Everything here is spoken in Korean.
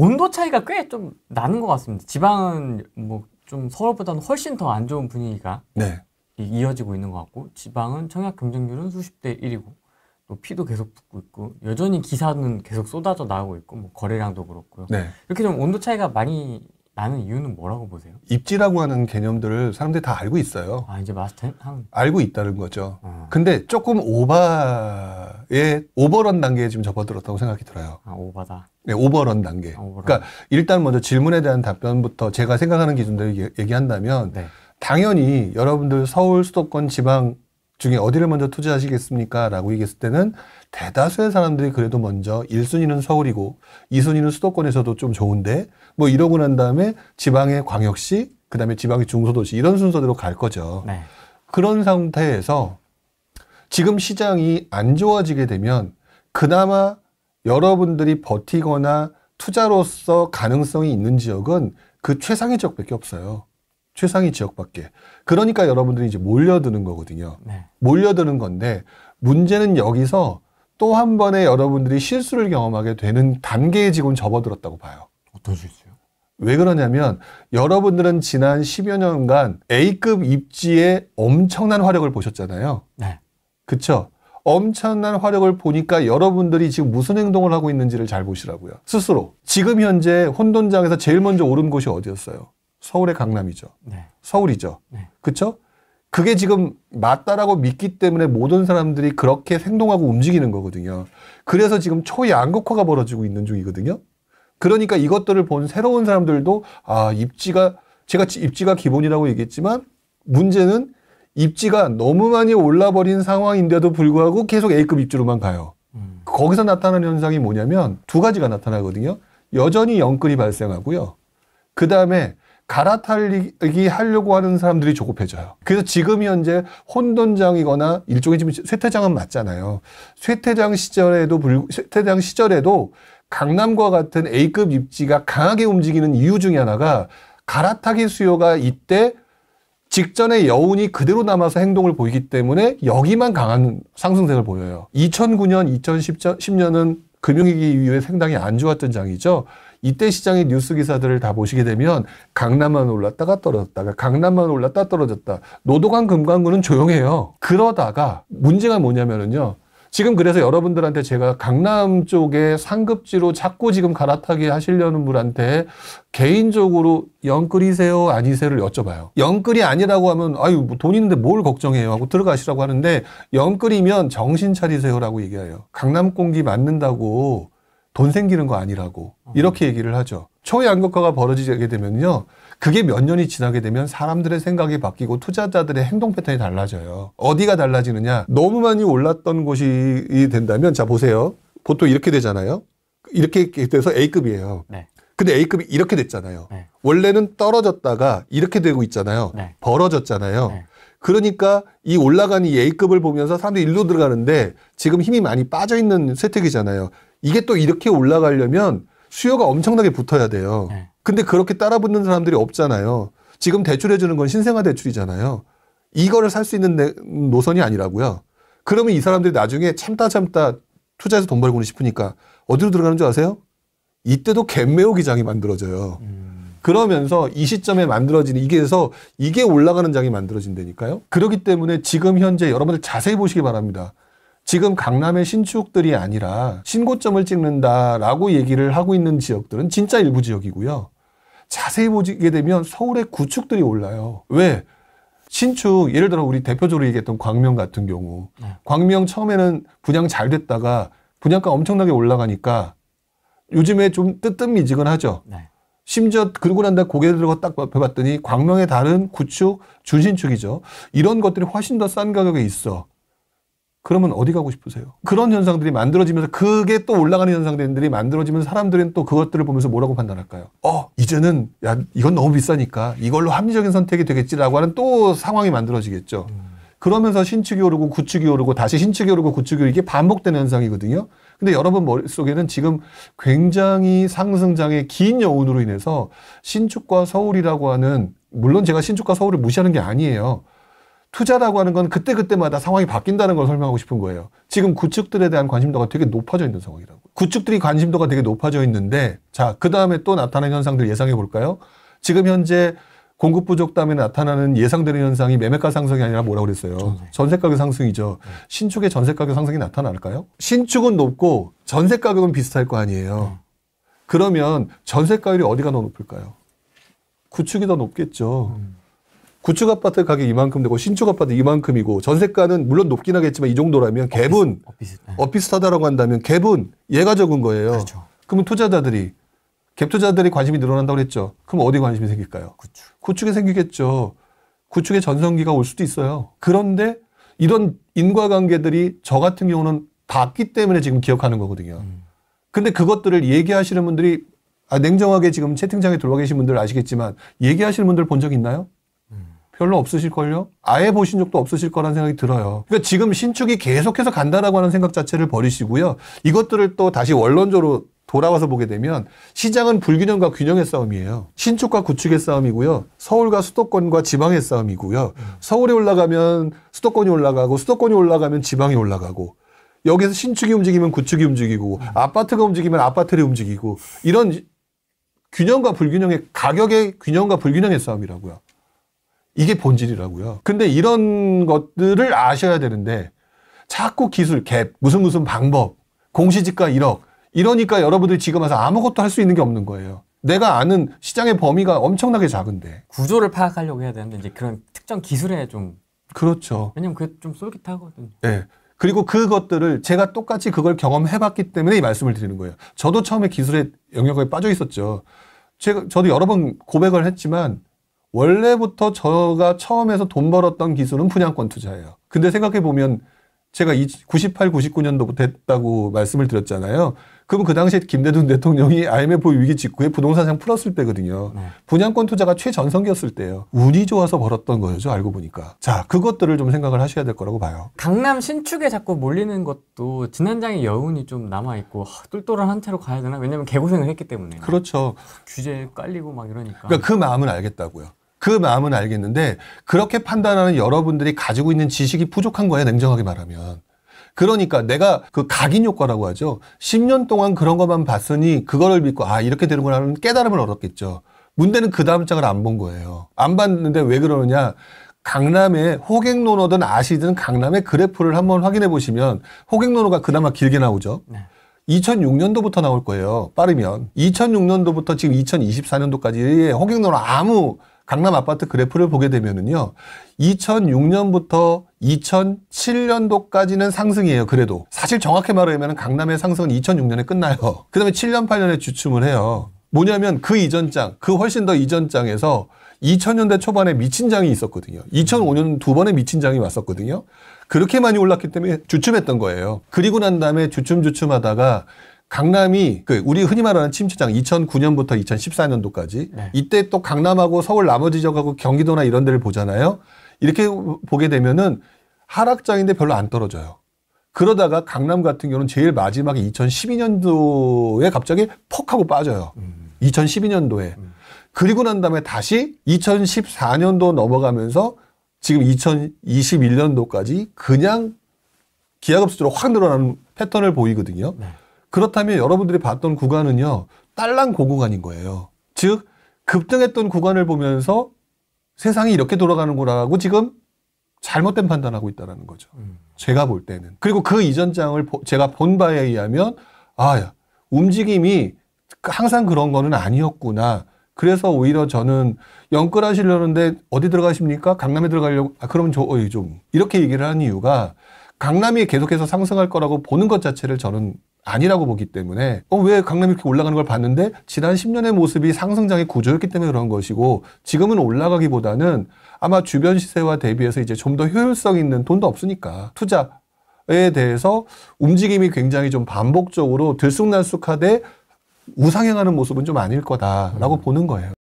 온도 차이가 꽤 좀 나는 것 같습니다. 지방은 뭐 좀 서울보다는 훨씬 더 안 좋은 분위기가 네. 이어지고 있는 것 같고 지방은 청약 경쟁률은 수십 대 1이고 또 피도 계속 붙고 있고 여전히 기사는 계속 쏟아져 나오고 있고 뭐 거래량도 그렇고요. 네. 이렇게 좀 온도 차이가 많이 나는 이유는 뭐라고 보세요? 입지라고 하는 개념들을 사람들이 다 알고 있어요. 아 이제 마스터 한 알고 있다는 거죠. 어. 근데 조금 오바의 오버런 단계에 지금 접어들었다고 생각이 들어요. 아 오바다. 네, 오버런 단계. 아, 오버런. 그러니까 일단 먼저 질문에 대한 답변부터 제가 생각하는 기준대로 얘기한다면 네. 당연히 여러분들 서울 수도권 지방 중에 어디를 먼저 투자하시겠습니까? 라고 얘기했을 때는 대다수의 사람들이 그래도 먼저 1순위는 서울이고 2순위는 수도권에서도 좀 좋은데 뭐 이러고 난 다음에 지방의 광역시, 그 다음에 지방의 중소도시 이런 순서대로 갈 거죠. 네. 그런 상태에서 지금 시장이 안 좋아지게 되면 그나마 여러분들이 버티거나 투자로서 가능성이 있는 지역은 그 최상의 지역밖에 없어요. 최상위 지역밖에. 그러니까 여러분들이 이제 몰려드는 거거든요. 네. 몰려드는 건데 문제는 여기서 또 한번에 여러분들이 실수를 경험하게 되는 단계에 지금 접어들었다고 봐요. 어떤 실수요? 왜 그러냐면 여러분들은 지난 10여 년간 A급 입지에 엄청난 화력을 보셨잖아요. 네. 그쵸? 엄청난 화력을 보니까 여러분들이 지금 무슨 행동을 하고 있는지를 잘 보시라고요. 스스로. 지금 현재 혼돈장에서 제일 먼저 오른 곳이 어디였어요? 서울의 강남이죠. 네. 서울이죠. 네. 그렇죠? 그게 지금 맞다라고 믿기 때문에 모든 사람들이 그렇게 행동하고 움직이는 거거든요. 그래서 지금 초양극화가 벌어지고 있는 중이거든요. 그러니까 이것들을 본 새로운 사람들도 아 입지가 제가 입지가 기본이라고 얘기했지만 문제는 입지가 너무 많이 올라버린 상황인데도 불구하고 계속 A급 입지로만 가요. 음. 거기서 나타나는 현상이 뭐냐면 두 가지가 나타나거든요. 여전히 영끌이 발생하고요. 그 다음에 갈아탈리기 하려고 하는 사람들이 조급해져요. 그래서 지금 현재 혼돈장이거나 일종의 지금 쇠퇴장은 맞잖아요. 쇠퇴장 시절에도 불, 쇠퇴장 시절에도 강남과 같은 A급 입지가 강하게 움직이는 이유 중에 하나가 갈아타기 수요가 이때 직전에 여운이 그대로 남아서 행동을 보이기 때문에 여기만 강한 상승세를 보여요. 2009년, 2010년은 금융위기 이후에 상당히 안 좋았던 장이죠. 이때 시장의 뉴스 기사들을 다 보시게 되면 강남만 올랐다가 떨어졌다가 강남만 올랐다 떨어졌다. 노도강 금강구는 조용해요. 그러다가 문제가 뭐냐면은요. 지금 그래서 여러분들한테 제가 강남 쪽에 상급지로 자꾸 지금 갈아타게 하시려는 분한테 개인적으로 영끌이세요 아니세요를 여쭤봐요. 영끌이 아니라고 하면 아유 뭐돈 있는데 뭘 걱정해요 하고 들어가시라고 하는데 영끌이면 정신 차리세요라고 얘기해요. 강남 공기 맞는다고 돈 생기는 거 아니라고 어. 이렇게 얘기를 하죠. 초양극화가 벌어지게 되면요. 그게 몇 년이 지나게 되면 사람들의 생각이 바뀌고 투자자들의 행동 패턴이 달라져요. 어디가 달라지느냐? 너무 많이 올랐던 곳이 된다면 자 보세요. 보통 이렇게 되잖아요. 이렇게 돼서 A급이에요. 네. 근데 A급이 이렇게 됐잖아요. 네. 원래는 떨어졌다가 이렇게 되고 있잖아요. 네. 벌어졌잖아요. 네. 그러니까 이 올라간 이 A급을 보면서 사람들이 일로 들어가는데 지금 힘이 많이 빠져 있는 세택이잖아요. 이게 또 이렇게 올라가려면 수요가 엄청나게 붙어야 돼요. 네. 근데 그렇게 따라 붙는 사람들이 없잖아요. 지금 대출해주는 건 신생아 대출이잖아요. 이거를 살 수 있는 노선이 아니라고요. 그러면 이 사람들이 나중에 참다 참다 투자해서 돈 벌고 싶으니까 어디로 들어가는 줄 아세요? 이때도 갭매우 기장이 만들어져요. 음. 그러면서 이 시점에 만들어지는 이게 해서 이게 올라가는 장이 만들어진다니까요. 그렇기 때문에 지금 현재 여러분들 자세히 보시기 바랍니다. 지금 강남의 신축들이 아니라 신고점을 찍는다라고 얘기를 하고 있는 지역들은 진짜 일부 지역이고요. 자세히 보게 되면 서울의 구축들이 올라요. 왜? 신축 예를 들어 우리 대표적으로 얘기했던 광명 같은 경우 네. 광명 처음에는 분양 잘 됐다가 분양가 엄청나게 올라가니까 요즘에 좀 뜨뜻미지근하죠. 네. 심지어 그러고 난 다음에 고개를 들고 딱 봐봤더니 광명의 다른 구축 준신축이죠. 이런 것들이 훨씬 더 싼 가격에 있어. 그러면 어디 가고 싶으세요? 그런 현상들이 만들어지면서 그게 또 올라가는 현상들이 만들어지면서 사람들은 또 그것들을 보면서 뭐라고 판단할까요? 어, 이제는 야, 이건 너무 비싸니까 이걸로 합리적인 선택이 되겠지라고 하는 또 상황이 만들어지겠죠. 음. 그러면서 신축이 오르고 구축이 오르고 다시 신축이 오르고 구축이 오르고 이게 반복되는 현상이거든요. 근데 여러분 머릿속에는 지금 굉장히 상승장의 긴 여운으로 인해서 신축과 서울이라고 하는 물론 제가 신축과 서울을 무시하는 게 아니에요. 투자라고 하는 건 그때그때마다 상황이 바뀐다는 걸 설명하고 싶은 거예요. 지금 구축들에 대한 관심도가 되게 높아져 있는 상황이라고. 구축들이 관심도가 되게 높아져 있는데 자, 그 다음에 또 나타나는 현상들 예상해 볼까요? 지금 현재 공급 부족 다음에 나타나는 예상되는 현상이 매매가 상승이 아니라 뭐라 고 그랬어요? 전세 가격 상승이죠. 네. 신축의 전세 가격 상승이 나타날까요? 신축은 높고 전세 가격은 비슷할 거 아니에요. 네. 그러면 전세가율이 어디가 더 높을까요? 구축이 더 높겠죠. 음. 구축 아파트 가격 이만큼 되고 신축 아파트 이만큼이고 전세가는 물론 높긴 하겠지만 이 정도라면 어, 갭은 어비슷, 하다라고 어, 네. 한다면 갭은 얘가 적은 거예요. 그렇죠. 그러면 투자자들이 갭 투자들이 관심이 늘어난다고 그랬죠. 그럼 어디 관심이 생길까요? 구축. 구축에 생기겠죠. 구축의 전성기가 올 수도 있어요. 그런데 이런 인과관계들이 저 같은 경우는 봤기 때문에 지금 기억하는 거거든요. 음. 근데 그것들을 얘기하시는 분들이 아, 냉정하게 지금 채팅창에 들어와 계신 분들 아시겠지만 얘기하시는 분들 본 적 있나요? 별로 없으실걸요? 아예 보신 적도 없으실 거란 생각이 들어요. 그러니까 지금 신축이 계속해서 간다라고 하는 생각 자체를 버리시고요. 이것들을 또 다시 원론적으로 돌아와서 보게 되면 시장은 불균형과 균형의 싸움이에요. 신축과 구축의 싸움이고요. 서울과 수도권과 지방의 싸움이고요. 서울이 올라가면 수도권이 올라가고 수도권이 올라가면 지방이 올라가고 여기서 신축이 움직이면 구축이 움직이고 아파트가 움직이면 아파트를 움직이고 이런 균형과 불균형의 가격의 균형과 불균형의 싸움이라고요. 이게 본질이라고요. 근데 이런 것들을 아셔야 되는데 자꾸 기술 갭, 무슨 무슨 방법, 공시지가 1억 이러니까 여러분들이 지금 와서 아무것도 할 수 있는 게 없는 거예요. 내가 아는 시장의 범위가 엄청나게 작은데 구조를 파악하려고 해야 되는데 이제 그런 특정 기술에 좀 그렇죠. 왜냐면 그게 좀 솔깃하거든요. 네. 그리고 그것들을 제가 똑같이 그걸 경험해봤기 때문에 이 말씀을 드리는 거예요. 저도 처음에 기술의 영역에 빠져 있었죠. 제가 저도 여러 번 고백을 했지만 원래부터 저가 처음에서 돈 벌었던 기술은 분양권 투자예요. 근데 생각해 보면 제가 98, 99년도 부터 됐다고 말씀을 드렸잖아요. 그럼 그 당시에 김대중 대통령이 IMF 위기 직후에 부동산 장 풀었을 때거든요. 네. 분양권 투자가 최전성기였을 때예요. 운이 좋아서 벌었던 거죠, 알고 보니까. 자, 그것들을 좀 생각을 하셔야 될 거라고 봐요. 강남 신축에 자꾸 몰리는 것도 지난장의 여운이 좀 남아있고 똘똘한 한 채로 가야 되나? 왜냐면 개고생을 했기 때문에. 그렇죠. 규제에 깔리고 막 이러니까. 그러니까 그마음은 알겠다고요. 그 마음은 알겠는데 그렇게 판단하는 여러분들이 가지고 있는 지식이 부족한 거예요. 냉정하게 말하면. 그러니까 내가 그 각인 효과라고 하죠. 10년 동안 그런 것만 봤으니 그거를 믿고 아 이렇게 되는구나는 라 깨달음을 얻었겠죠. 문제는 그 다음 장을 안 본 거예요. 안 봤는데 왜 그러느냐? 강남에 호갱노노든 아시든 강남의 그래프를 한번 확인해 보시면 호갱노노가 그나마 길게 나오죠. 네. 2006년도부터 나올 거예요. 빠르면 2006년도부터 지금 2024년도까지 의 호갱노노 아무 강남 아파트 그래프를 보게 되면은요. 2006년부터 2007년도까지는 상승이에요. 그래도 사실 정확히 말하면 강남의 상승은 2006년에 끝나요. 그다음에 7년 8년에 주춤을 해요. 뭐냐면 그 이전 장, 그 훨씬 더 이전 장에서 2000년대 초반에 미친 장이 있었거든요. 2005년 두 번의 미친 장이 왔었거든요. 그렇게 많이 올랐기 때문에 주춤했던 거예요. 그리고 난 다음에 주춤주춤하다가 강남이 그 우리 흔히 말하는 침체장 2009년부터 2014년도까지 네. 이때 또 강남하고 서울 나머지 지역하고 경기도나 이런 데를 보잖아요. 이렇게 보게 되면은 하락장인데 별로 안 떨어져요. 그러다가 강남 같은 경우는 제일 마지막에 2012년도에 갑자기 퍽 하고 빠져요. 음. 2012년도에. 음. 그리고 난 다음에 다시 2014년도 넘어가면서 지금 2021년도까지 그냥 기하급수적으로 확 늘어나는 패턴을 보이거든요. 네. 그렇다면 여러분들이 봤던 구간은요, 딸랑 고구간인 거예요. 즉, 급등했던 구간을 보면서 세상이 이렇게 돌아가는거라고 지금 잘못된 판단하고 있다는 거죠. 음. 제가 볼 때는. 그리고 그 이전 장을 제가 본 바에 의하면, 아, 움직임이 항상 그런 거는 아니었구나. 그래서 오히려 저는 연끌 하시려는데 어디 들어가십니까? 강남에 들어가려고. 아, 그럼 저, 어이, 좀. 이렇게 얘기를 하는 이유가 강남이 계속해서 상승할 거라고 보는 것 자체를 저는 아니라고 보기 때문에 어, 왜 강남이 이렇게 올라가는 걸 봤는데 지난 10년의 모습이 상승장의 구조였기 때문에 그런 것이고 지금은 올라가기보다는 아마 주변 시세와 대비해서 이제 좀 더 효율성 있는 돈도 없으니까 투자에 대해서 움직임이 굉장히 좀 반복적으로 들쑥날쑥하되 우상향하는 모습은 좀 아닐 거다라고 음. 보는 거예요.